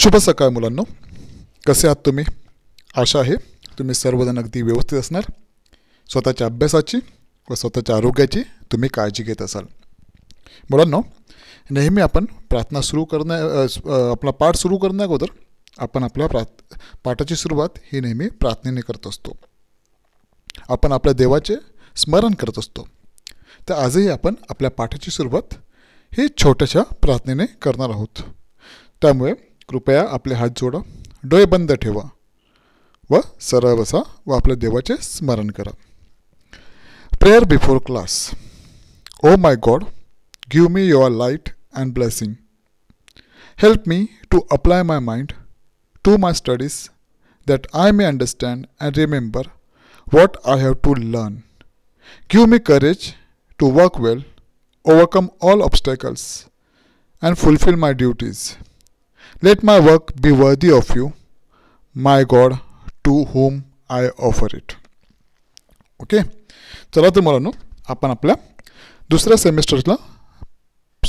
शुभ सकाळ मुलांनो कसे आहात तुम्ही आशा आहे तुम्ही सर्वजण अगदी व्यवस्थित असणार स्वतःच्या अभ्यासाची व स्वतःच्या आरोग्याची तुम्ही काळजी घेत असाल मुलांनो नेहमी आपण प्रार्थना सुरू करण्या आपला पाठ सुरू करण्याअगोदर आपण आपल्या प्रार्थ पाठाची सुरुवात ही नेहमी प्रार्थनेने करत असतो आपण आपल्या देवाचे स्मरण करत असतो तर आजही आपण आपल्या पाठाची सुरुवात ही छोट्याशा प्रार्थनेने करणार आहोत त्यामुळे कृपया आपले हात जोडा डोळे बंद ठेवा व सरळ बसा व आपल्या देवाचे स्मरण करा prayer before class O my God give me your light and blessing help me to apply my mind to my studies that I may understand and remember what I have to learn. Give me courage to work well, overcome all obstacles, and fulfill my duties. Let my work be worthy of you, my God, to whom I offer it okay चला तर मुलांनो आपण आपल्या दुसऱ्या सेमिस्टरला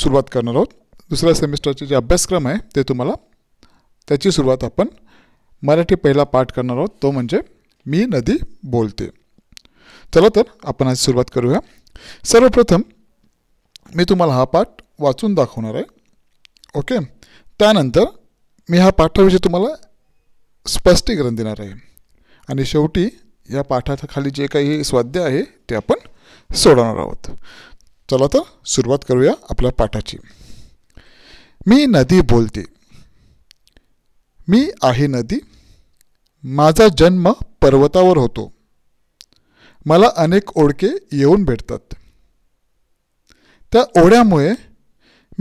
सुरुवात करणार आहोत दुसऱ्या सेमिस्टरचे जे अभ्यासक्रम आहे ते तुम्हाला त्याची सुरुवात आपण मराठी पहिला पाठ करणार आहोत तो म्हणजे मी नदी बोलते चला तर आपण आज सुरुवात करूया सर्वप्रथम मी तुम्हाला हा पाठ वाचून दाखवणार आहे ओके त्यानंतर मी ह्या पाठाविषयी तुम्हाला स्पष्टीकरण देणार आहे आणि शेवटी या पाठाखाली जे काही स्वाध्याय आहे ते आपण सोडवणार आहोत चला तर सुरुवात करूया आपल्या पाठाची मी नदी बोलते मी आहे नदी माझा जन्म पर्वतावर होतो मला अनेक ओळके येऊन भेटतात त्या ओढ्यामुळे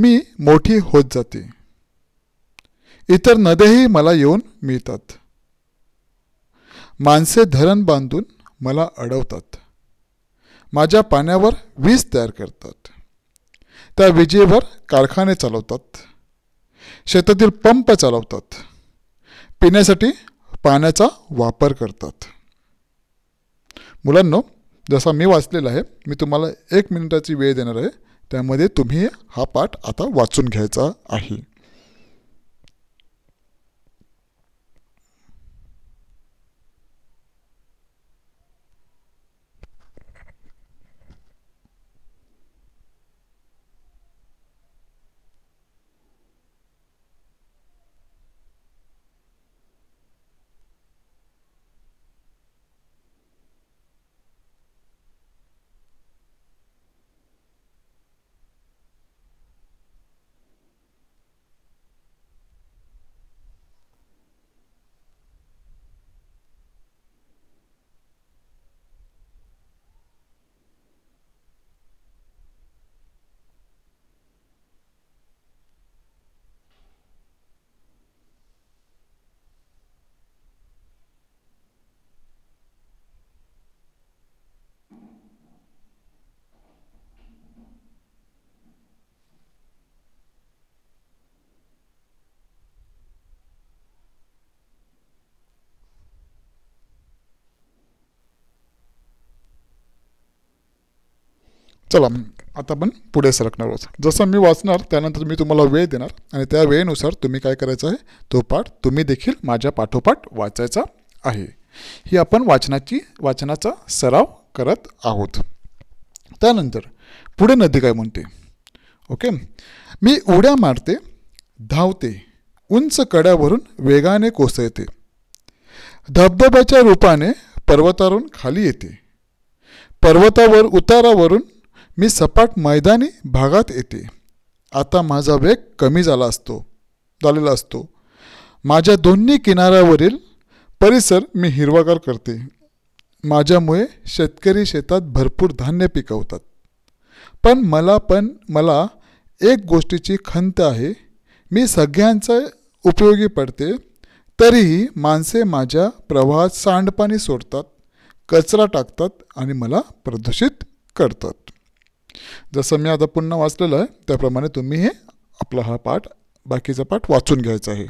मी मोठी होत जाते इतर नद्याही मला येऊन मिळतात माणसे धरण बांधून मला अडवतात माझ्या पाण्यावर वीज तयार करतात त्या विजेवर कारखाने चालवतात शेतातील पंप चालवतात पिण्यासाठी पाण्याचा वापर करतात मुलांनो जसा मी वाचलेला आहे मी तुम्हाला एक मिनिटाची वेळ देणार आहे त्यामध्ये तुम्ही हा पाठ आता वाचून घ्यायचा आहे चला आता आपण पुढे सरकणार आहोत जसं मी वाचणार त्यानंतर मी तुम्हाला वेळ देणार आणि त्या वेळेनुसार तुम्ही काय करायचं आहे तो पाठ तुम्ही देखील माझ्या पाठोपाठ वाचायचा आहे ही आपण वाचनाची वाचनाचा सराव करत आहोत त्यानंतर पुढे नदी काय म्हणते ओके मी उड्या मारते धावते उंच कड्यावरून वेगाने कोसळते धबधब्याच्या रूपाने पर्वतावरून खाली येते पर्वतावर उतारावरून मी सपाट मैदानी भागात येते आता माझा वेग कमी झाला असतो झालेला असतो माझ्या दोन्ही किनाऱ्यावरील परिसर मी हिरवागार करते माझ्यामुळे शेतकरी शेतात भरपूर धान्य पिकवतात पण मला पण मला एक गोष्टीची खंत आहे मी सगळ्यांचा उपयोगी पडते तरीही माणसे माझ्या प्रवाहात सांडपाणी सोडतात कचरा टाकतात आणि मला प्रदूषित करतात जसं मी आता पुन्हा वाचलेलं आहे त्याप्रमाणे तुम्ही हे आपला हा पाठ बाकीचा पाठ वाचून घ्यायचा आहे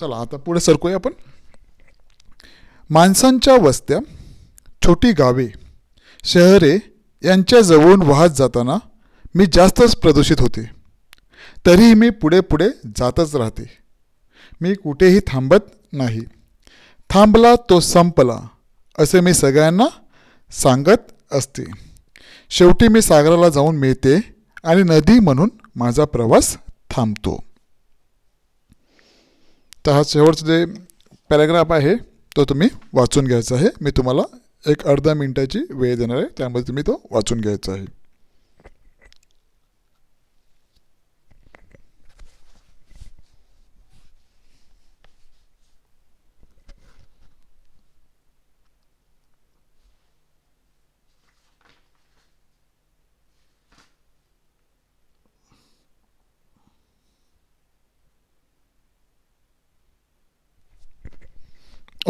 चला आता पुढे सरकूया आपण माणसांच्या वस्त्या छोटी गावे शहरे यांच्याजवळून वाहत जाताना मी जास्तच प्रदूषित होते तरीही मी पुढे पुढे जातच राहते मी कुठेही थांबत नाही थांबला तो संपला असे मी सगळ्यांना सांगत असते शेवटी मी सागराला जाऊन मिळते आणि नदी म्हणून माझा प्रवास थांबतो तर हा शेवटचं जे पॅराग्राफ आहे तो तुम्ही वाचून घ्यायचा आहे मी तुम्हाला एक अर्धा मिनटाची वेळ देणार आहे त्यामध्ये तुम्ही तो वाचून घ्यायचा आहे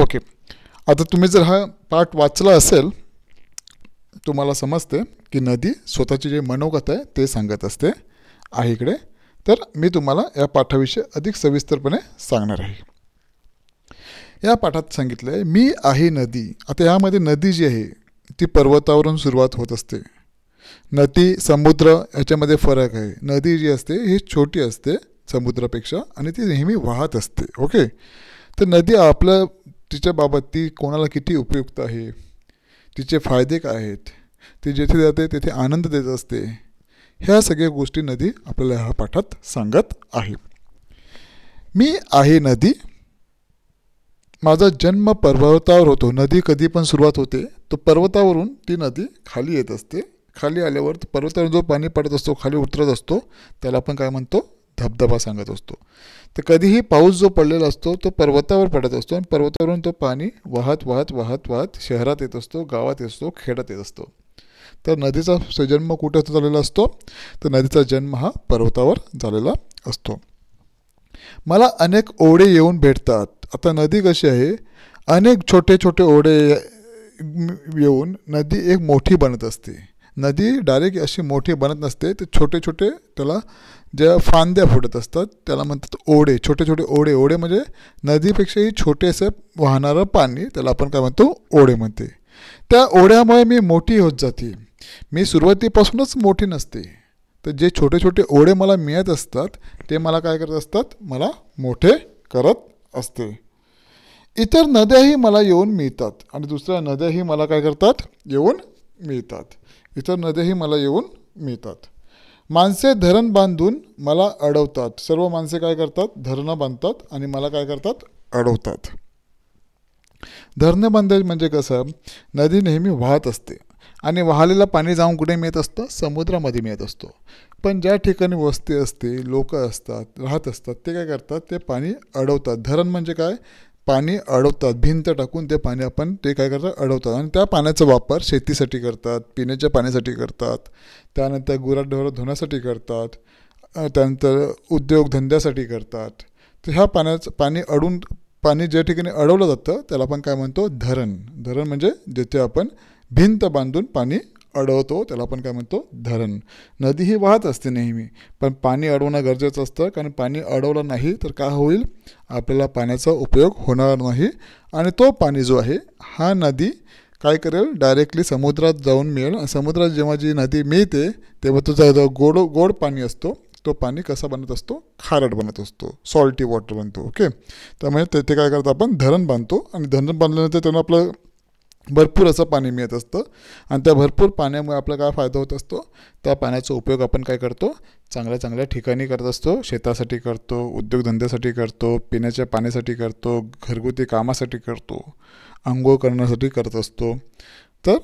ओके आता तुम्ही जर हा पाठ वाचला असेल तुम्हाला समजते की नदी स्वतःची जे मनोगत आहे ते सांगत असते आहे इकडे तर मी तुम्हाला या पाठाविषयी अधिक सविस्तरपणे सांगणार आहे या पाठात सांगितलं आहे मी आहे नदी आता यामध्ये नदी जी आहे ती पर्वतावरून सुरुवात होत असते नदी समुद्र याच्यामध्ये फरक आहे नदी जी असते ही छोटी असते समुद्रापेक्षा आणि ती नेहमी वाहत असते ओके तर नदी आपलं बाबत ती कोणाला किती उपयुक्त आहे तिचे फायदे काय आहेत ती जेथे जाते तेथे आनंद देत असते ह्या सगळ्या गोष्टी नदी आपल्याला ह्या पाठात सांगत आहे मी आहे नदी माझा जन्म पर्वतावर होतो नदी कधी पण सुरुवात होते तो पर्वतावरून ती नदी खाली येत असते खाली आल्यावर पर्वतावर जो पाणी पडत असतो खाली उतरत असतो त्याला आपण काय म्हणतो धबधबा सांगत असतो तर कधीही पाऊस जो पडलेला असतो तो पर्वतावर पडत असतो आणि पर्वतावरून तो पाणी वाहत वाहत वाहत वाहत शहरात येत असतो गावात येत असतो खेड्यात येत असतो तर नदीचा जन्म कुठे झालेला असतो तर नदीचा जन्म हा पर्वतावर झालेला असतो मला अनेक ओढे येऊन भेटतात आता नदी कशी आहे अनेक छोटे छोटे ओढे येऊन नदी एक मोठी बनत असते नदी डायरेक्ट अशी मोठी बनत नसते ते छोटे छोटे त्याला ज्या फांद्या फुटत असतात त्याला म्हणतात ओढे छोटे छोटे ओढे ओढे म्हणजे नदीपेक्षाही असं वाहणारं पाणी त्याला आपण काय म्हणतो ओढे म्हणते त्या ओढ्यामुळे मी मोठी होत जाते मी सुरुवातीपासूनच मोठी नसते तर जे छोटे छोटे ओढे मला मिळत असतात ते मला काय करत असतात मला मोठे करत असते इतर नद्याही मला येऊन मिळतात आणि दुसऱ्या नद्याही मला काय करतात येऊन मिळतात इतर नद्याही मला येऊन मिळतात माणसे धरण बांधून मला अडवतात सर्व माणसे काय करतात धरणं बांधतात आणि मला काय करतात अडवतात धरणं बांधायचं म्हणजे कसं नदी नेहमी वाहत असते आणि वाहलेला पाणी जाऊन कुठे मिळत असतं समुद्रामध्ये मिळत असतो पण ज्या ठिकाणी वस्ती असते लोक असतात राहत असतात ते काय करतात ते पाणी अडवतात धरण म्हणजे काय पाणी अडवतात भिंत टाकून ते पाणी आपण ते काय करतात अडवतात आणि त्या पाण्याचा वापर शेतीसाठी करतात पिण्याच्या पाण्यासाठी करतात त्यानंतर गुराढोरं धुण्यासाठी करतात त्यानंतर उद्योगधंद्यासाठी करतात तर ह्या पाण्याचं पाणी अडून पाणी ज्या ठिकाणी अडवलं जातं त्याला आपण काय म्हणतो धरण धरण म्हणजे जिथे आपण भिंत बांधून पाणी अडवतो त्याला आपण काय म्हणतो धरण नदी ही वाहत असते नेहमी पण पाणी अडवणं गरजेचं असतं कारण पाणी अडवलं नाही तर काय होईल आपल्याला पाण्याचा उपयोग होणार नाही आणि तो पाणी जो आहे हा नदी काय करेल डायरेक्टली समुद्रात जाऊन मिळेल समुद्रात जेव्हा जी नदी मिळते तेव्हा तो जो गोड गोड पाणी असतो तो पाणी कसा बनत असतो खारट बनत असतो सॉल्टी वॉटर बनतो ओके त्यामुळे ते काय करतो आपण धरण बांधतो आणि धरण बांधल्यानंतर त्यांना आपलं भरपूर असं पाणी मिळत असतं आणि त्या भरपूर पाण्यामुळे आपला काय फायदा होत असतो त्या पाण्याचा उपयोग आपण काय करतो चांगल्या चांगल्या ठिकाणी करत असतो शेतासाठी करतो उद्योगधंद्यासाठी करतो पिण्याच्या पाण्यासाठी करतो घरगुती कामासाठी करतो आंघोळ करण्यासाठी करत असतो तर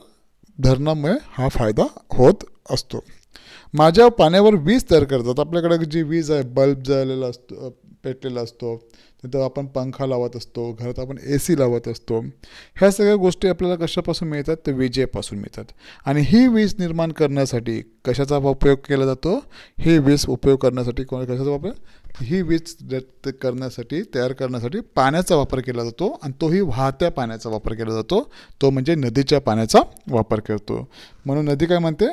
धरणामुळे हा फायदा होत असतो माझ्या पाण्यावर वीज तयार करतात आपल्याकडे जी वीज आहे बल्ब जळलेला असतो पेटलेला असतो नंतर आपण पंखा लावत असतो घरात आपण ए सी लावत असतो ह्या सगळ्या गोष्टी आपल्याला कशापासून मिळतात तर विजेपासून मिळतात आणि ही वीज निर्माण करण्यासाठी कशाचा उपयोग केला जातो ही वीज उपयोग करण्यासाठी कोण कशाचा वापर ही वीज करण्यासाठी तयार करण्यासाठी पाण्याचा वापर केला जातो आणि तोही वाहत्या पाण्याचा वापर केला जातो तो म्हणजे नदीच्या पाण्याचा वापर करतो म्हणून नदी काय म्हणते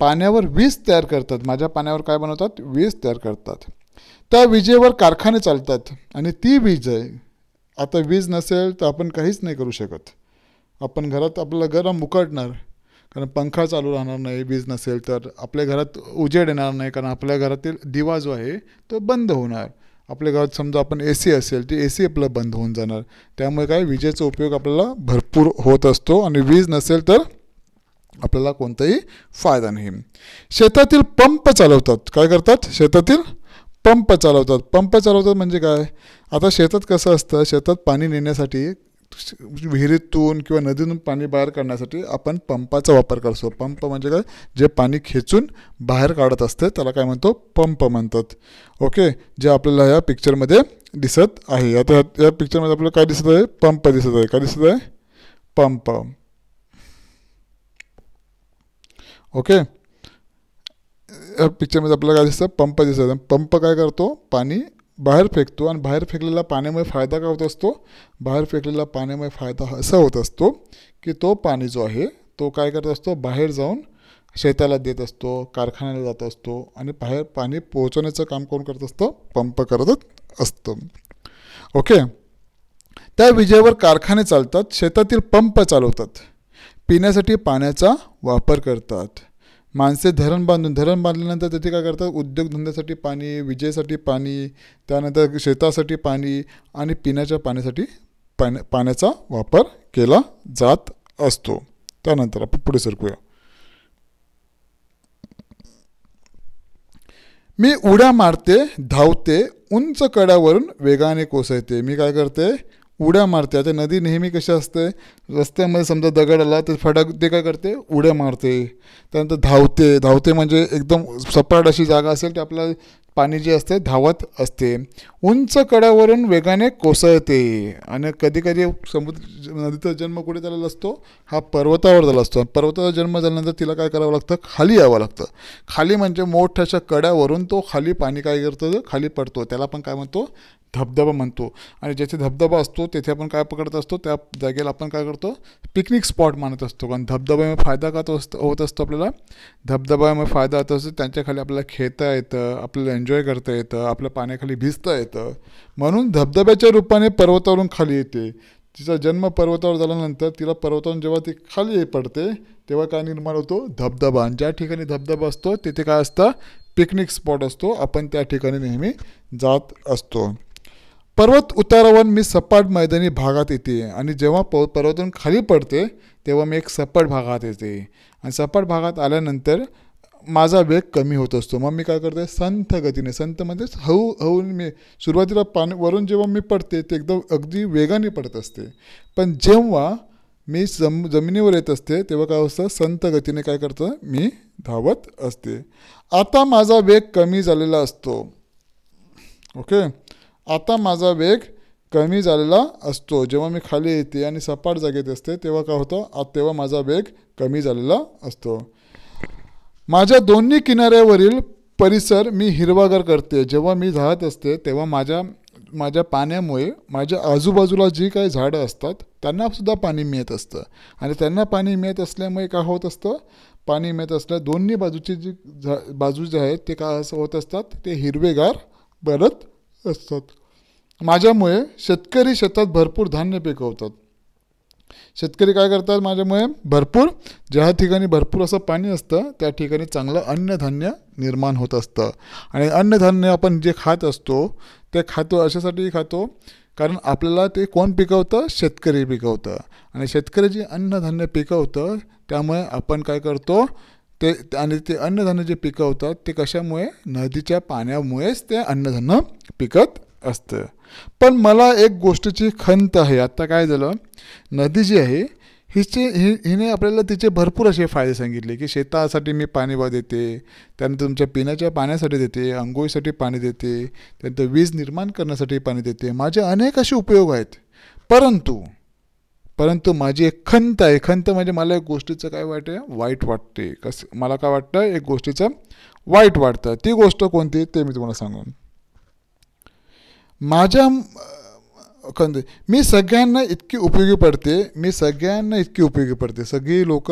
पाण्यावर वीज तयार करतात माझ्या पाण्यावर काय बनवतात वीज तयार करतात त्या विजेवर कारखाने चालतात आणि ती वीज आहे आता वीज नसेल तर आपण काहीच नाही करू शकत आपण घरात आपलं गरम उकडणार कारण पंखा चालू राहणार नाही वीज नसेल तर आपल्या घरात उजेड येणार नाही कारण आपल्या घरातील दिवा जो आहे तो बंद होणार आपल्या घरात समजा आपण ए असेल ती ए सी आपलं बंद होऊन जाणार त्यामुळे काय विजेचा उपयोग आपल्याला भरपूर होत असतो आणि वीज नसेल तर आपल्याला कोणताही फायदा नाही शेतातील पंप चालवतात काय करतात शेतातील पंप चालवतात पंप चालवतात म्हणजे काय आता शेतात कसं असतं शेतात पाणी नेण्यासाठी विहिरीतून किंवा नदीतून पाणी बाहेर काढण्यासाठी आपण पंपाचा वापर करतो पंप म्हणजे काय जे पाणी खेचून बाहेर काढत असते त्याला काय म्हणतो पंप म्हणतात ओके जे आपल्याला या पिक्चरमध्ये दिसत आहे आता या पिक्चरमध्ये आपल्याला काय दिसत आहे पंप दिसत आहे काय दिसत आहे पंप ओके या पिक्चरमध्ये आपल्याला काय दिसतं पंप दिसत पंप काय करतो पाणी बाहेर फेकतो आणि बाहेर फेकलेला पाण्यामुळे फायदा काय होत असतो बाहेर फेकलेला पाण्यामुळे फायदा असा होत असतो की तो पाणी जो आहे तो काय करत असतो बाहेर जाऊन शेताला देत असतो कारखान्याला जात असतो आणि बाहेर पाणी पोहोचवण्याचं काम कोण करत असतं पंप करत असतो ओके त्या विजेवर कारखाने चालतात शेतातील पंप चालवतात पिण्यासाठी पाण्याचा वापर करतात माणसे धरण बांधून धरण बांधल्यानंतर तिथे काय करतात उद्योगधंद्यासाठी पाणी विजेसाठी पाणी त्यानंतर शेतासाठी पाणी आणि पिण्याच्या पाण्यासाठी पाण्या पाण्याचा वापर केला जात असतो त्यानंतर आपण पुढे सरकूया मी उड्या मारते धावते उंच कड्यावरून वेगाने कोसळते मी काय करते उड्या मारते आता नदी नेहमी कशी असते रस्त्यामध्ये समजा दगड आला तर फटाक ते काय करते उड्या मारते त्यानंतर धावते धावते म्हणजे एकदम सपाट अशी जागा असेल ते आपल्या पाणी जे असते धावत असते उंच कड्यावरून वेगाने कोसळते आणि कधीकधी समुद्र नदीचा जन्म कुठे झालेला असतो हा पर्वतावर झाला असतो पर्वताचा जन्म झाल्यानंतर तिला काय करावं लागतं खाली यावं लागतं खाली म्हणजे मोठ्याशा कड्यावरून तो खाली पाणी काय करतो खाली पडतो त्याला पण काय म्हणतो धबधबा म्हणतो आणि जेथे धबधबा असतो तेथे आपण काय पकडत असतो त्या जागेला आपण काय करतो पिकनिक स्पॉट मानत असतो कारण धबधब्यामुळे फायदा का तो असतो होत असतो आपल्याला धबधब्यामुळे फायदा होत असतो त्यांच्याखाली आपल्याला खेळता येतं आपल्याला एन्जॉय करता येतं आपल्या पाण्याखाली भिजता येतं म्हणून धबधब्याच्या रूपाने पर्वतावरून खाली येते तिचा जन्म पर्वतावर झाल्यानंतर तिला पर्वतावरून जेव्हा ती खाली पडते तेव्हा काय निर्माण होतो धबधबा आणि ज्या ठिकाणी धबधबा असतो तिथे काय असतं पिकनिक स्पॉट असतो आपण त्या ठिकाणी नेहमी जात असतो पर्वत उतारावर मी सपाट मैदानी भागात येते आणि जेव्हा प पर्वतून खाली पडते तेव्हा मी एक सपाट भागात येते आणि सपाट भागात आल्यानंतर माझा वेग कमी होत असतो मग मी काय करते संथ गतीने संत म्हणजेच हळू हळू मी सुरुवातीला पाणी वरून जेव्हा मी पडते ते एकदम अगदी वेगाने पडत असते पण जेव्हा मी जम जमिनीवर येत असते तेव्हा काय असतं संत गतीने काय करतं मी धावत असते आता माझा वेग कमी झालेला असतो ओके आता माझा वेग कमी झालेला असतो जेव्हा मी खाली येते आणि सपाट जागेत असते तेव्हा काय होतं तेव्हा माझा वेग कमी झालेला असतो माझ्या दोन्ही किनाऱ्यावरील परिसर मी हिरवागार करते जेव्हा मी जात असते तेव्हा माझ्या माझ्या पाण्यामुळे माझ्या आजूबाजूला जी काही झाडं असतात त्यांनासुद्धा पाणी मिळत असतं आणि त्यांना पाणी मिळत असल्यामुळे काय होत असतं पाणी मिळत असल्या दोन्ही बाजूची जी झा बाजू जे आहेत ते काय असं होत असतात ते हिरवेगार बनत असतात माझ्यामुळे शेतकरी शेतात भरपूर धान्य पिकवतात शेतकरी काय करतात माझ्यामुळे भरपूर ज्या ठिकाणी भरपूर असं पाणी असतं त्या ठिकाणी चांगलं अन्नधान्य निर्माण होत असतं आणि अन्नधान्य आपण जे खात असतो ते खातो अशासाठी खातो कारण आपल्याला ते कोण पिकवतं शेतकरी पिकवतं आणि शेतकरी जे अन्नधान्य पिकवतं त्यामुळे आपण काय करतो ते आणि ते अन्नधान्य जे पिकवतात ते कशामुळे नदीच्या पाण्यामुळेच ते अन्नधान्य पिकत असतं पण मला एक गोष्टीची खंत आहे आत्ता काय झालं नदी जी आहे हिचे हि हिने आपल्याला तिचे भरपूर असे फायदे सांगितले की शेतासाठी मी पाणी बा देते त्यानंतर तुमच्या पिण्याच्या पाण्यासाठी देते अंघोळीसाठी पाणी देते त्यानंतर वीज निर्माण करण्यासाठी पाणी देते माझे अनेक असे उपयोग आहेत परंतु परंतु माझी एक खंत आहे खंत म्हणजे मला एक गोष्टीचं काय वाटते वाईट वाटते कसं मला काय वाटतं एक गोष्टीचं वाईट वाटतं ती गोष्ट कोणती ते मी तुम्हाला सांगून माझ्या खंत मी सगळ्यांना इतकी उपयोगी पडते मी सगळ्यांना इतकी उपयोगी पडते सगळी लोक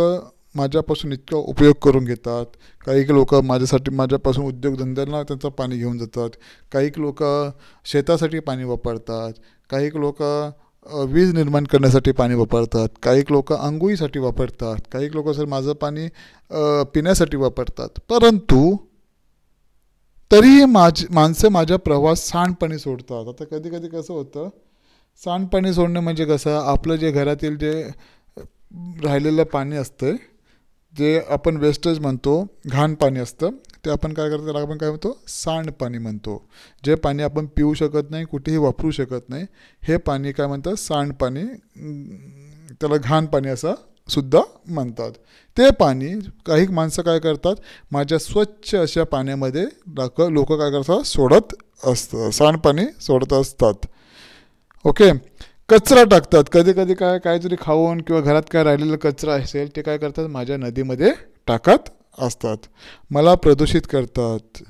माझ्यापासून इतका उपयोग करून घेतात काही लोक माझ्यासाठी माझ्यापासून उद्योगधंद्यांना त्यांचं पाणी घेऊन जातात काही लोक शेतासाठी पाणी वापरतात काही लोक वीज निर्माण करण्यासाठी पाणी वापरतात काही लोक आंघोळीसाठी वापरतात काही लोक सर माझं पाणी पिण्यासाठी वापरतात परंतु तरीही माझ माणसं माझ्या प्रवास सांडपाणी सोडतात आता कधी कधी कसं होतं सांडपाणी सोडणं म्हणजे कसं आपलं जे घरातील जे राहिलेलं पाणी असतं जे आपण वेस्टेज म्हणतो घाण पाणी असतं ते आपण काय करतो त्याला आपण काय म्हणतो सांडपाणी म्हणतो जे पाणी आपण पिऊ शकत नाही कुठेही वापरू शकत नाही हे पाणी काय म्हणतात सांडपाणी त्याला घाण पाणी असं सुद्धा म्हणतात ते पाणी काही माणसं काय करतात माझ्या स्वच्छ अशा पाण्यामध्ये लोक काय करतात सोडत असतात सांडपाणी सोडत असतात ओके कचरा टाकतात कधी कधी काय काहीतरी खाऊन किंवा घरात काय राहिलेलं कचरा असेल ते काय करतात माझ्या नदीमध्ये टाकत असतात मला प्रदूषित करतात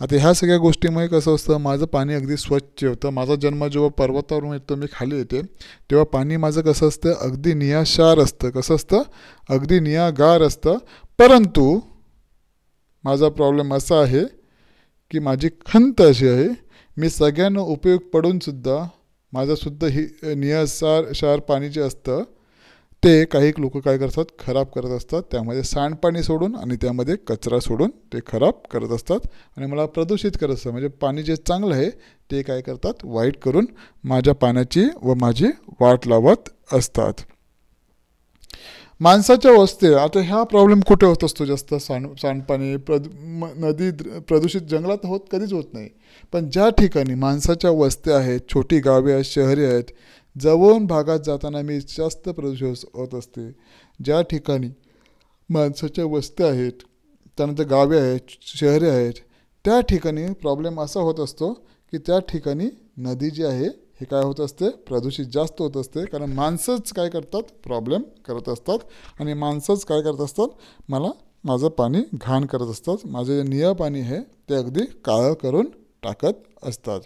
आता ह्या सगळ्या गोष्टीमुळे कसं असतं माझं पाणी अगदी स्वच्छ होतं माझा जन्म जेव्हा पर्वतावरून येतो मी खाली येते तेव्हा पाणी माझं कसं असतं अगदी नियाशार असतं कसं असतं अगदी नियागार असतं परंतु माझा प्रॉब्लेम असा आहे की माझी खंत अशी आहे मी सगळ्यांना उपयोग पडूनसुद्धा माझंसुद्धा ही नियासार शार पाणी जे असतं ते काही लोक काय करतात खराब करत असतात त्यामध्ये सांडपाणी सोडून आणि त्यामध्ये कचरा सोडून ते खराब करत असतात आणि मला प्रदूषित करत असतात म्हणजे पाणी जे चांगलं आहे ते काय करतात वाईट करून माझ्या पाण्याची व माझी वाट लावत असतात माणसाच्या वस्ते आता ह्या प्रॉब्लेम कुठे होत असतो जास्त सांड सांडपाणी प्रद नदी प्रदूषित जंगलात होत कधीच होत नाही पण ज्या ठिकाणी माणसाच्या वस्त्या आहेत छोटी गावे आहेत शहरे आहेत जवळून भागात जाताना मी जास्त प्रदूषण होत असते ज्या ठिकाणी माणसाच्या वस्त्या आहेत त्यानंतर गावे आहेत शहरे आहेत त्या ठिकाणी प्रॉब्लेम असा होत असतो की त्या ठिकाणी नदी जी आहे हे काय होत असते प्रदूषित जास्त होत असते कारण माणसंच काय करतात प्रॉब्लेम करत असतात आणि माणसंच काय करत असतात मला माझं पाणी घाण करत असतात माझं जे निळं पाणी आहे ते अगदी काळं करून टाकत असतात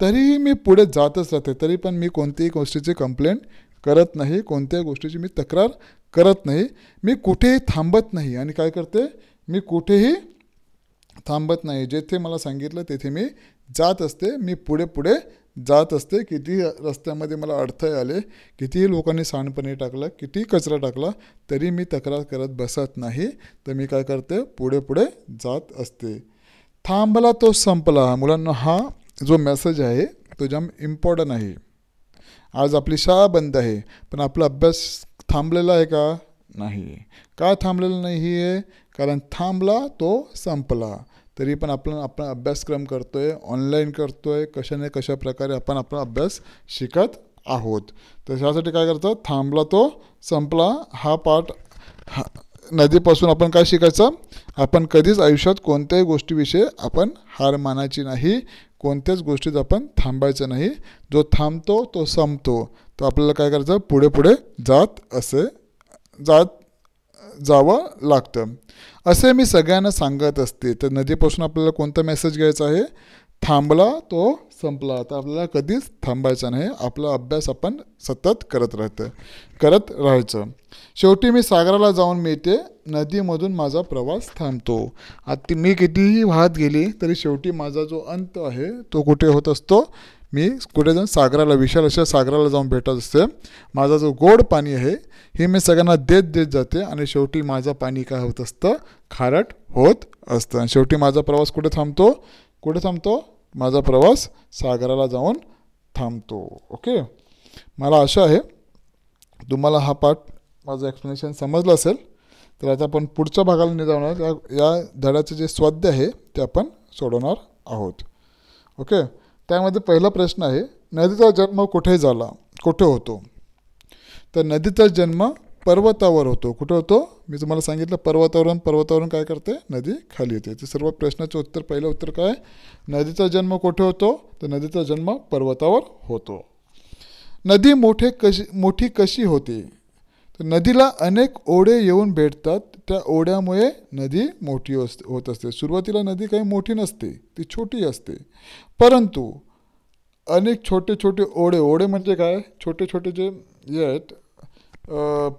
तरीही मी पुढे जातच राहते तरी पण मी कोणत्याही गोष्टीची कंप्लेंट करत नाही कोणत्याही गोष्टीची मी तक्रार करत नाही मी कुठेही थांबत नाही आणि काय करते मी कुठेही थांबत नाही जेथे मला सांगितलं तेथे मी जात असते मी पुढे पुढे जात असते कितीही रस्त्यामध्ये मला अडथळे आले कितीही लोकांनी सांडपणे टाकलं कितीही कचरा टाकला तरी मी तक्रार करत बसत नाही तर मी काय करते पुढे पुढे जात असते थांबला तो संपला मुलांना हा जो मेसेज आहे तो जाम इम्पॉर्टंट आहे आज आपली शाळा बंद आहे पण आपला अभ्यास थांबलेला आहे का नाही का थांबलेला नाही आहे कारण थांबला तो संपला तरी पण आपण आपण अभ्यासक्रम करतो आहे ऑनलाईन करतो आहे कशाने कशा आपण आपला अभ्यास शिकत आहोत तर त्यासाठी काय करतो थांबला तो संपला हा पाठ हा नदीपासून आपण काय शिकायचं आपण कधीच आयुष्यात कोणत्याही गोष्टीविषयी आपण हार मानायची नाही कोणत्याच गोष्टीत आपण थांबायचं नाही जो थांबतो तो संपतो तर आपल्याला काय करायचं पुढे पुढे जात असे जात जावं लागतं असे मी सगळ्यांना सांगत असते तर नदीपासून आपल्याला कोणता मेसेज घ्यायचा आहे थांबला तो संपला तर आपल्याला कधीच थांबायचा नाही आपला अभ्यास आपण सतत करत राहतं करत राहायचं शेवटी मी सागराला जाऊन मिळते नदीमधून माझा प्रवास थांबतो आत्ता मी कितीही वाहत गेली तरी शेवटी माझा जो अंत आहे तो कुठे होत असतो मी कुठे जाऊन सागराला विशाल अशा सागराला जाऊन भेटत असते माझा जो गोड पाणी आहे हे मी सगळ्यांना देत देत जाते आणि शेवटी माझं पाणी काय होत असतं खारट होत असतं आणि शेवटी माझा प्रवास कुठे थांबतो कुठे थांबतो माझा प्रवास सागराला जाऊन थांबतो ओके मला आशा आहे तुम्हाला हा पाठ माझं एक्सप्लेनेशन समजलं असेल तर आता आपण पुढच्या भागाला निजावणार या या धड्याचं जे स्वाध्य आहे ते आपण सोडवणार आहोत ओके त्यामध्ये पहिला प्रश्न आहे नदीचा जन्म कुठे झाला कुठे होतो तर नदीचा जन्म पर्वतावर होतो कुठे होतो मी तुम्हाला सांगितलं पर्वतावरून पर्वतावरून काय करते नदी खाली येते ते सर्व प्रश्नाचं उत्तर पहिलं उत्तर काय नदीचा जन्म कुठे होतो तर नदीचा जन्म पर्वतावर होतो नदी मोठे कशी मोठी कशी होते तर नदीला अनेक ओढे येऊन भेटतात त्या ओढ्यामुळे नदी मोठी असते होत असते सुरुवातीला नदी काही मोठी नसते ती छोटी असते परंतु अनेक छोटे छोटे ओढे ओढे म्हणजे काय छोटे छोटे जे हे आहेत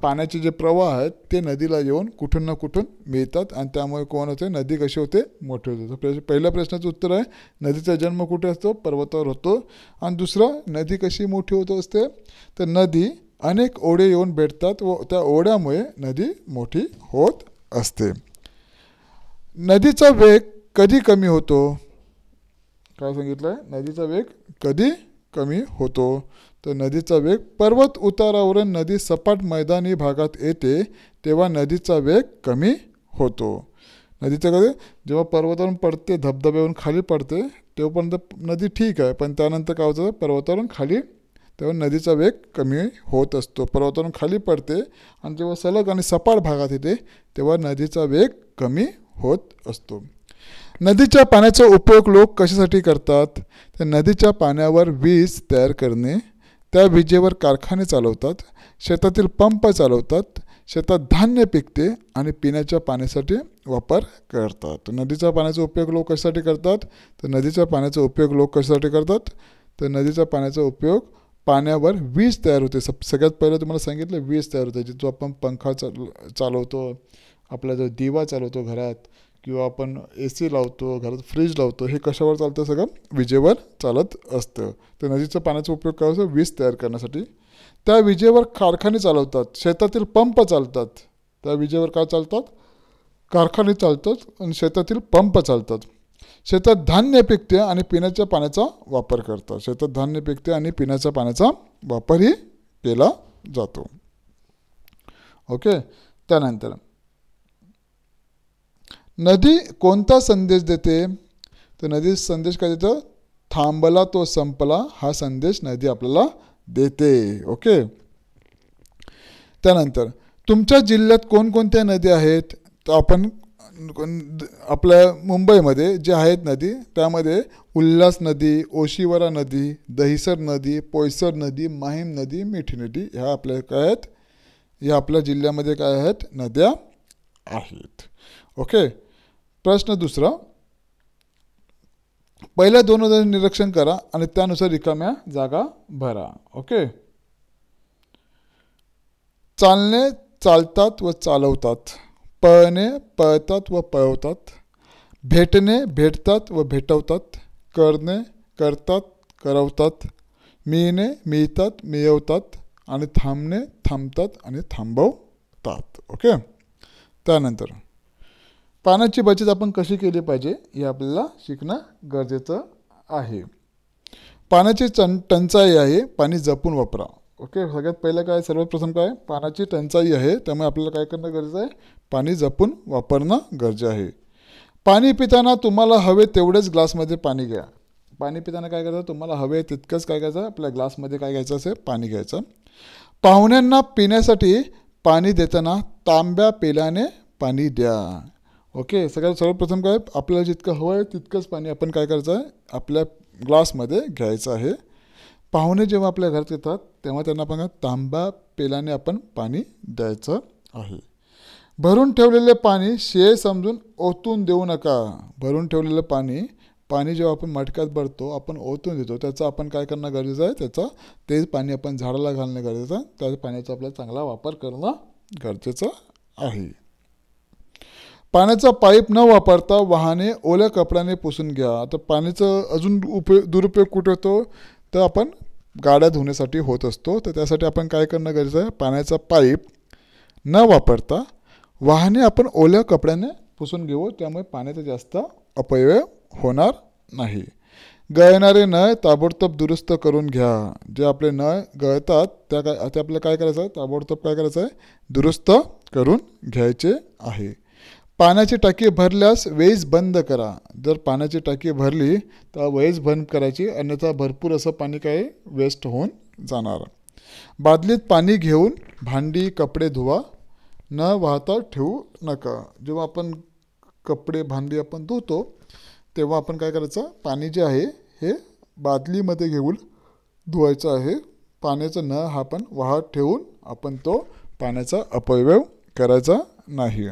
पाण्याचे जे प्रवाह आहेत ते नदीला येऊन कुठून ना कुठून मिळतात आणि त्यामुळे कोण होते नदी कशी होते मोठी होते पहिल्या प्रश्नाचं उत्तर आहे नदीचा जन्म कुठे असतो पर्वतावर होतो आणि दुसरं नदी कशी मोठी होत असते तर नदी अनेक ओढे येऊन भेटतात व त्या ओढ्यामुळे नदी मोठी होत असते नदीचा वेग कधी कमी होतो काय सांगितलं नदीचा वेग कधी कमी होतो तर नदीचा वेग पर्वत उतारावरून नदी सपाट मैदानी भागात येते तेव्हा नदीचा वेग कमी होतो नदीचं कधी जेव्हा पर्वतावरून पडते धबधब्यावरून खाली पडते तेव्हापर्यंत नदी ठीक आहे पण त्यानंतर काय होतं पर्वतावरून खाली तेव्हा नदीचा वेग कमी होत असतो पर्वतावरून खाली पडते आणि जेव्हा सलग आणि सपाट भागात येते तेव्हा नदीचा वेग कमी होत असतो नदीच्या पाण्याचा उपयोग लोक कशासाठी करतात तर नदीच्या पाण्यावर वीज तयार करणे त्या विजेवर कारखाने चालवतात शेतातील पंप चालवतात शेतात धान्य पिकते आणि पिण्याच्या पाण्यासाठी वापर करतात नदीच्या पाण्याचा उपयोग लोक कशासाठी करतात तर नदीच्या पाण्याचा उपयोग लोक कशासाठी करतात तर नदीच्या पाण्याचा उपयोग पाण्यावर वीज तयार होते सब सगळ्यात पहिलं तुम्हाला सांगितलं वीज तयार होते जिथं आपण पंखा चाल चालवतो आपला जो दिवा चालवतो घरात किंवा आपण ए सी लावतो घरात फ्रीज लावतो हे कशावर चालतं सगळं विजेवर चालत असतं तर नदीच्या पाण्याचा उपयोग काय असतो वीज तयार करण्यासाठी त्या विजेवर कारखाने चालवतात शेतातील पंप चालतात त्या विजेवर काय चालतात कारखाने चालतात आणि शेतातील पंप चालतात शेतात धान्य पिकते आणि पिण्याच्या पाण्याचा वापर करतात शेतात धान्य पिकते आणि पिण्याच्या पाण्याचा वापरही केला जातो ओके त्यानंतर नदी कोणता संदेश देते तर नदी संदेश काय देतो थांबला तो संपला हा संदेश नदी आपल्याला देते ओके त्यानंतर तुमच्या जिल्ह्यात कोणकोणत्या नद्या आहेत तर आपण आपल्या मुंबईमध्ये जे आहेत नदी त्यामध्ये उल्हास नदी ओशिवरा नदी दहिसर नदी पोयसर नदी माहीम नदी मिठी नदी ह्या आपल्या काय आहेत या आपल्या जिल्ह्यामध्ये काय आहेत नद्या आहेत ओके प्रश्न दुसरा पहिल्या दोन निरीक्षण करा आणि त्यानुसार रिकाम्या जागा भरा ओके चालणे चालतात व चालवतात पळणे पळतात व पळवतात भेटणे भेटतात व भेटवतात करणे करतात करवतात मिळणे मिळतात मिळवतात आणि थांबणे थांबतात आणि थांबवतात ओके त्यानंतर पाण्याची बचत आपण कशी केली पाहिजे हे आपल्याला शिकणं गरजेचं आहे पाण्याची टं टंचाई आहे पाणी जपून वापरा ओके सगळ्यात पहिलं काय सर्वात प्रथम काय पाण्याची टंचाई आहे त्यामुळे आपल्याला काय करणं गरजेचं आहे पाणी जपून वापरणं गरजे आहे पाणी पिताना तुम्हाला हवे तेवढंच ग्लासमध्ये पाणी घ्या पाणी पिताना काय करायचं तुम्हाला हवे तितकंच काय करायचं आपल्या ग्लासमध्ये काय घ्यायचं असेल पाणी घ्यायचं पाहुण्यांना पिण्यासाठी पाणी देताना तांब्या पेल्याने पाणी द्या ओके सगळ्यात सर्वप्रथम काय आपल्याला जितकं हवं आहे तितकंच पाणी आपण काय करायचं आहे आपल्या ग्लासमध्ये घ्यायचं आहे पाहुणे जेव्हा आपल्या घरात येतात तेव्हा त्यांना आपण तांब्या पेल्याने आपण पाणी द्यायचं आहे भरून ठेवलेले पाणी शेय समजून ओतून देऊ नका भरून ठेवलेलं पाणी पाणी जेव्हा आपण मटक्यात भरतो आपण ओतून देतो त्याचं आपण काय करणं गरजेचं आहे त्याचं तेच पाणी आपण झाडाला घालणं गरजेचं आहे त्या पाण्याचा आपला चांगला वापर करणं गरजेचं आहे पाण्याचा पाईप न वापरता वाहने ओल्या कपड्याने पुसून घ्या तर पाण्याचं अजून उपयोग दुरुपयोग कुठे होतो तर आपण गाड्या धुण्यासाठी होत असतो तर त्यासाठी आपण काय करणं गरजेचं आहे पाण्याचा पाईप न वापरता वाहने आपण ओल्या कपड्याने पुसून घेऊ त्यामुळे पाण्याचा जास्त अपव्यय होणार नाही गळणारे नळ ताबडतोब दुरुस्त करून घ्या जे आपले नळ गळतात त्या काय ते आपल्याला काय करायचं आहे ताबडतोब काय करायचं आहे दुरुस्त करून घ्यायचे आहे पाण्याची टाकी भरल्यास वेज बंद करा जर पाण्याची टाकी भरली तर वेज बंद करायची अन्यथा भरपूर असं पाणी काही वेस्ट होऊन जाणार बादलीत पाणी घेऊन भांडी कपडे धुवा न वाहता ठेवू नका जेव्हा आपण कपडे भांडी आपण धुतो तेव्हा आपण काय करायचं पाणी जे आहे हे बादलीमध्ये घेऊन धुवायचं आहे पाण्याचा न हा आपण वाहत ठेवून आपण तो पाण्याचा अपव्यय करायचा नाही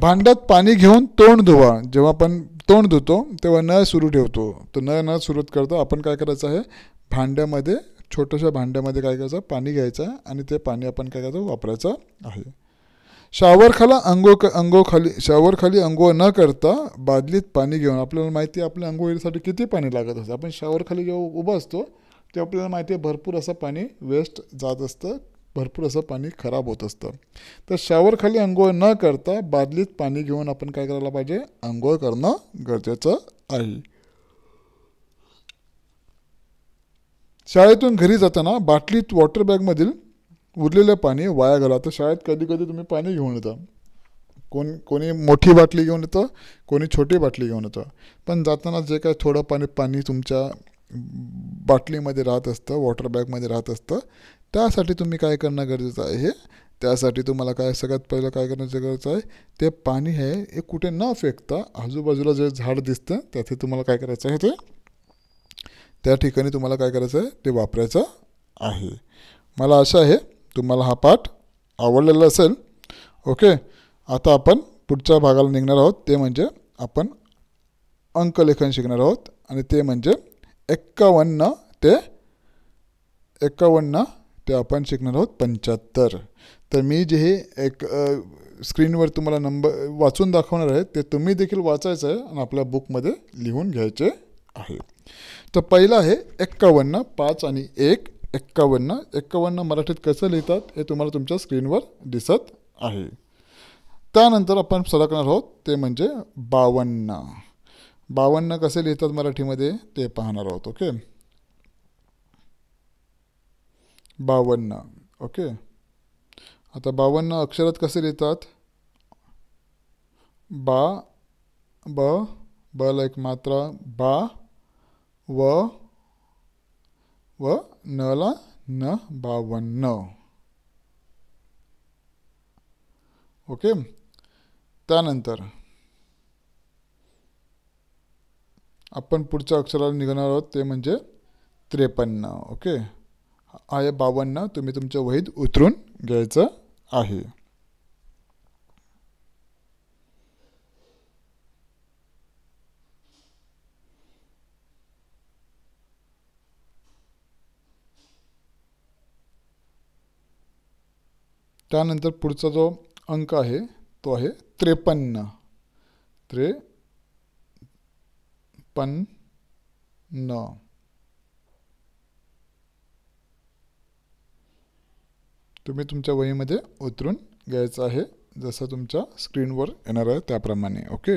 भांड्यात पाणी घेऊन तोंड धुवा जेव्हा आपण तोंड धुतो तेव्हा न सुरू ठेवतो तर न न सुरू करता आपण काय करायचं आहे भांड्यामध्ये छोट्याशा भांड्यामध्ये काय करायचं पाणी घ्यायचं आणि ते पाणी आपण काय करायचं वापरायचं आहे शावरखाला अंगो क अंगोखाली शावरखाली अंगो न करता बादलीत पाणी घेऊन आपल्याला माहिती आहे आपल्या अंघोळीसाठी किती पाणी लागत असतं आपण शावरखाली जेव्हा उभा असतो तेव्हा आपल्याला माहिती आहे भरपूर असं पाणी वेस्ट जात असतं भरपूर असं पाणी खराब होत असतं तर शावरखाली अंघोळ न करता बादलीत पाणी घेऊन आपण काय करायला पाहिजे अंघोळ करणं गरजेचं आहे शाळेतून घरी जाताना बाटलीत वॉटर बॅगमधील उरलेलं पाणी वाया घाला तर शाळेत कधी कधी तुम्ही पाणी घेऊन येता कोण कोणी मोठी बाटली घेऊन येतं कोणी छोटी बाटली घेऊन येतं पण जाताना जे काय थोडं पाणी पाणी तुमच्या बाटलीमध्ये राहत असतं वॉटर बॅगमध्ये राहत असतं त्यासाठी तुम्ही काय करणं गरजेचं आहे त्यासाठी तुम्हाला काय सगळ्यात पहिलं काय करण्याची गरज आहे ते पाणी हे कुठे न फेकता आजूबाजूला जे झाड दिसतं त्याचे तुम्हाला काय करायचं आहे ते त्या ठिकाणी तुम्हाला काय करायचं आहे ते वापरायचं आहे मला आशा आहे तुम्हाला हा पाठ आवडलेला असेल ओके आता आपण पुढच्या भागाला निघणार आहोत ते म्हणजे आपण अंकलेखन शिकणार आहोत आणि ते म्हणजे एक्कावन्न ते एक्कावन्न ते आपण शिकणार आहोत पंच्याहत्तर तर मी जे हे एक स्क्रीनवर तुम्हाला नंबर वाचून दाखवणार आहे ते तुम्ही देखील वाचायचं आहे आणि आपल्या बुकमध्ये लिहून घ्यायचे आहे तर पहिलं आहे एक्कावन्न पाच आणि एक एक्कावन्न एक्कावन्न मराठीत कसं लिहितात हे तुम्हाला तुमच्या स्क्रीनवर दिसत आहे त्यानंतर आपण सरकणार आहोत ते म्हणजे बावन्न बावन्न कसे लिहितात मराठीमध्ये ते पाहणार आहोत ओके बावन्न ओके आता बावन्न अक्षरात कसे लिहितात बा ब ब एक मात्रा बा व व न, ला न बावन्न ओके त्यानंतर आपण पुढच्या अक्षराला निघणार आहोत ते म्हणजे त्रेपन्न ओके आहे बावन्न तुम्ही तुमच्या वहीत उतरून घ्यायचं आहे त्यानंतर पुढचा जो अंक आहे तो आहे त्रेपन्न त्रेपन्न तुम्ही तुमच्या वहीमध्ये उतरून घ्यायचं आहे जसं तुमच्या स्क्रीनवर येणार आहे त्याप्रमाणे ओके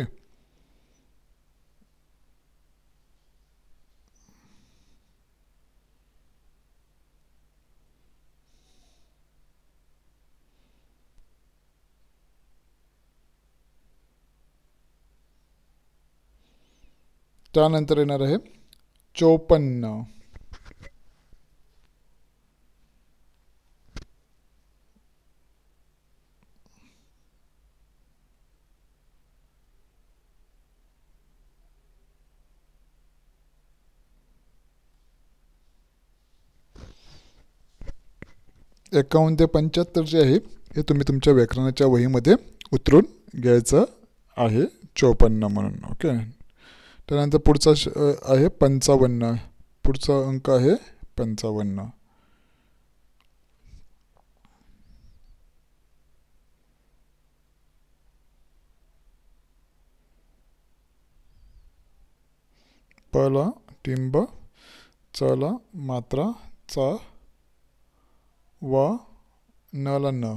त्यानंतर येणार आहे चोपन्न एकावन्न ते पंच्याहत्तर जे आहे हे तुम्ही तुमच्या व्याकरणाच्या वहीमध्ये उतरून घ्यायचं आहे चोपन्न म्हणून ओके त्यानंतर पुढचा श आहे पंचावन्न पुढचा अंक आहे पंचावन्न पला टिंब चला मात्रा चा व नला न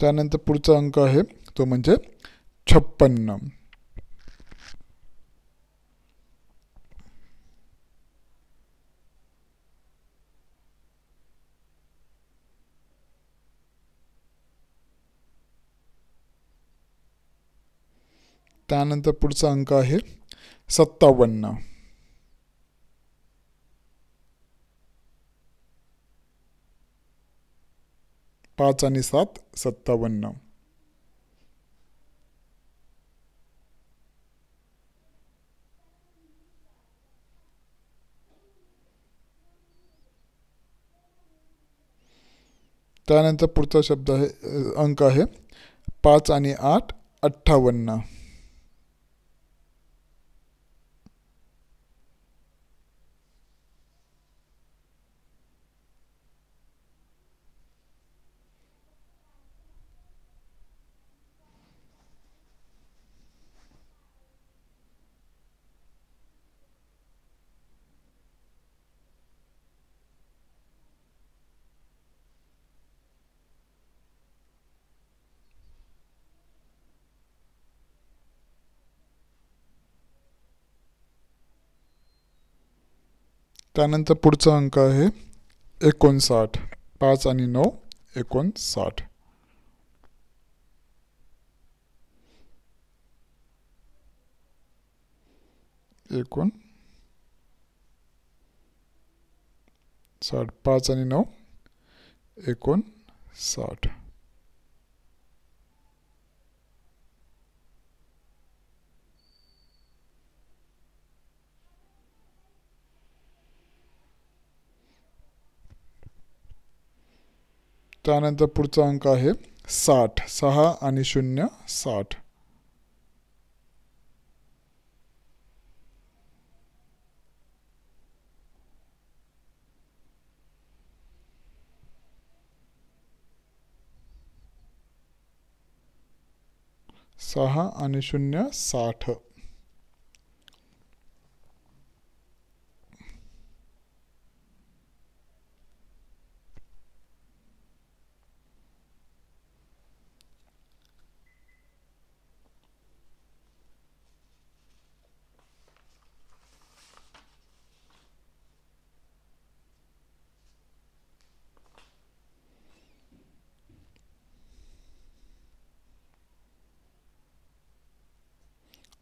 त्यानंतर पुढचा अंक आहे तो म्हणजे छप्पन्न त्यानंतर पुढचा अंक आहे सत्तावन्न पाच आणि सात सत्तावन्न त्यानंतर पुढचा शब्द आहे अंक आहे पाच आणि आठ अठ्ठावन्न त्यानंतर पुढचा अंक आहे एकोणसाठ पाच आणि नऊ एकोणसाठ एकोण साठ पाच आणि नऊ एकोणसाठ त्यानंतर पुढचा अंक आहे साठ सहा आणि शून्य साठ सहा आणि शून्य साठ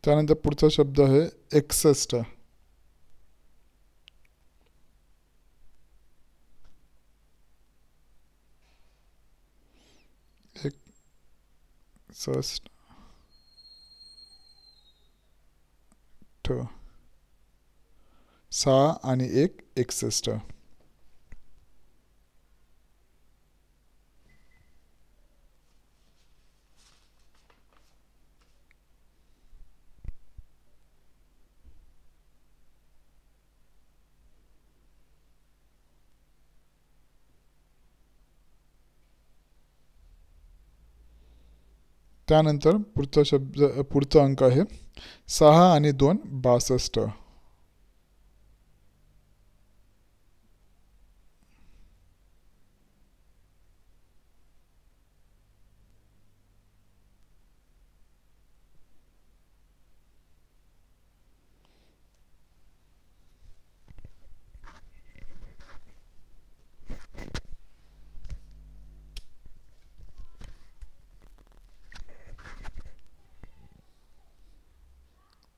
त्यानंतर पुढचा शब्द आहे एक्सेस्ट एक्सस्ट सहा आणि एक एक्सेस्ट त्यानंतर पुढचा शब्द पुढचा अंक आहे सहा आणि दोन बासष्ट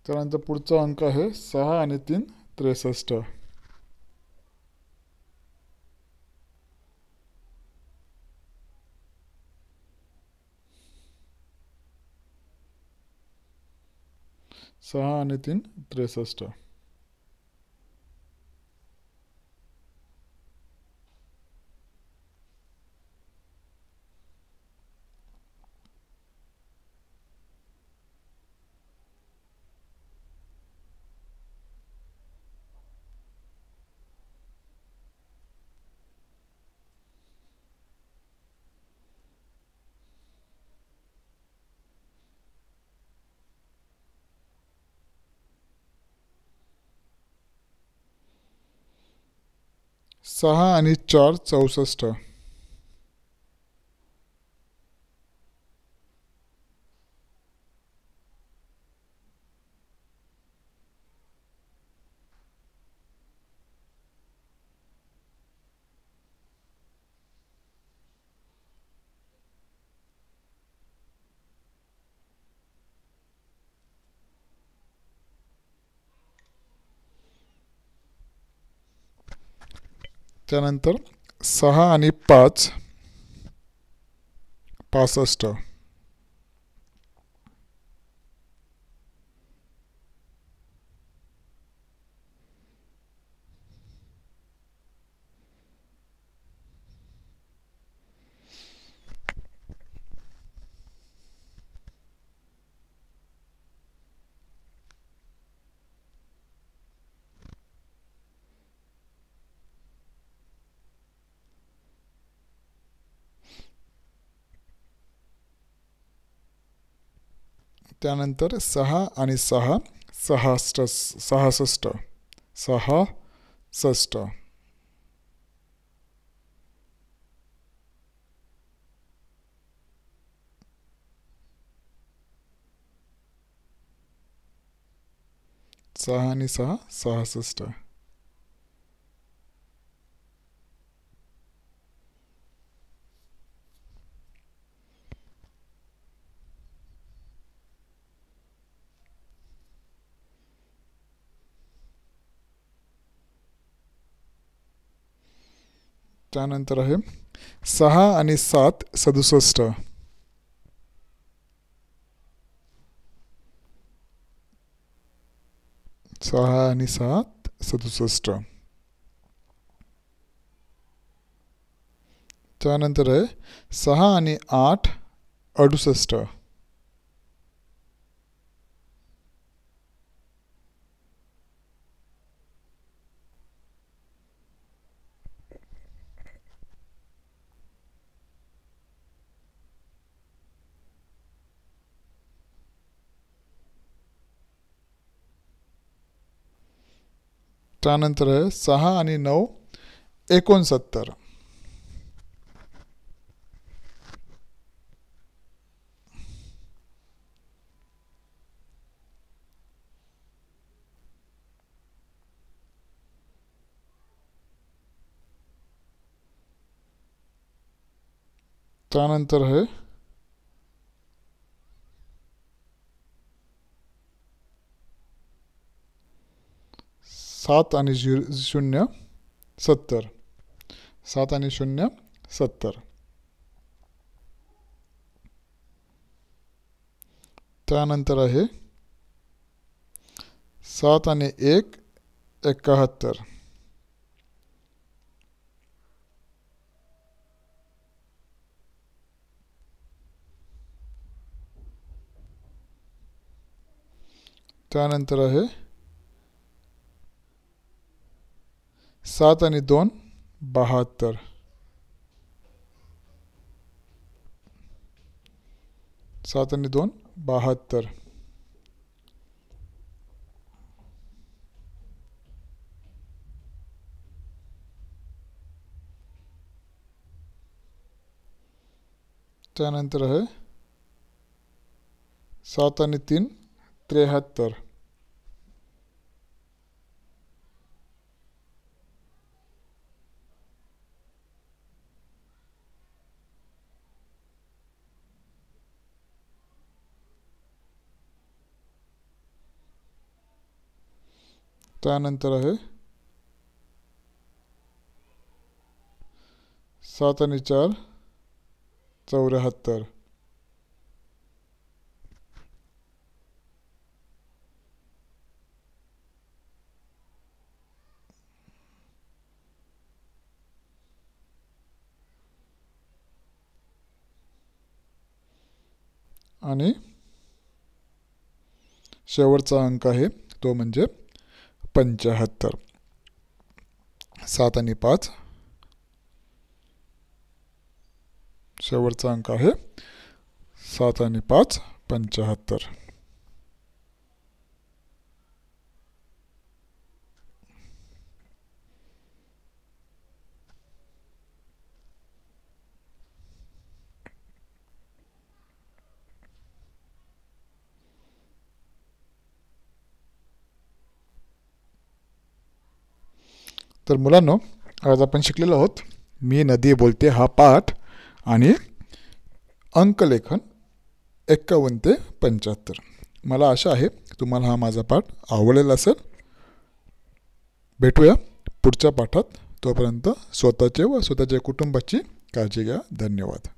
त्यानंतर पुढचा अंक आहे सहा आणि तीन त्रेसष्ट सहा आणि तीन त्रेसष्ट सहा आणि चार चौसष्ट त्यानंतर सहा आणि पाच पासष्ट त्यानंतर सहा आणि सहा सहाष्ट सहासष्ट सहा षष्ट सहा आणि सहा सहासष्ट त्यानंतर आहे सहा आणि सात सदुसष्ट सहा आणि सात सदुसष्ट त्यानंतर आहे सहा आणि आठ अडुसष्ट त्यानंतर है सहा आणि नऊ एकोणसत्तर त्यानंतर आहे सात आणि झिर शून्य सत्तर सात आणि शून्य सत्तर त्यानंतर आहे सात आणि एक एकाहत्तर त्यानंतर आहे सात आणि दोन बहात्तर सात आणि दोन बहात्तर त्यानंतर आहे सात आणि तीन त्रेहत्तर त्यानंतर आहे सात आणि चार चौऱ्याहत्तर आणि शेवटचा अंक आहे तो म्हणजे पंच्याहत्तर सात आणि पाच शेवटचा अंक आहे सात आणि पाच पंच्याहत्तर तर मुलांनो आज आपण शिकलेलो आहोत मी नदी बोलते हा पाठ आणि अंकलेखन एक्कावन्न ते पंच्याहत्तर मला आशा आहे तुम्हाला हा माझा पाठ आवडलेला असेल भेटूया पुढच्या पाठात तोपर्यंत स्वतःचे व स्वतःच्या कुटुंबाची काळजी घ्या धन्यवाद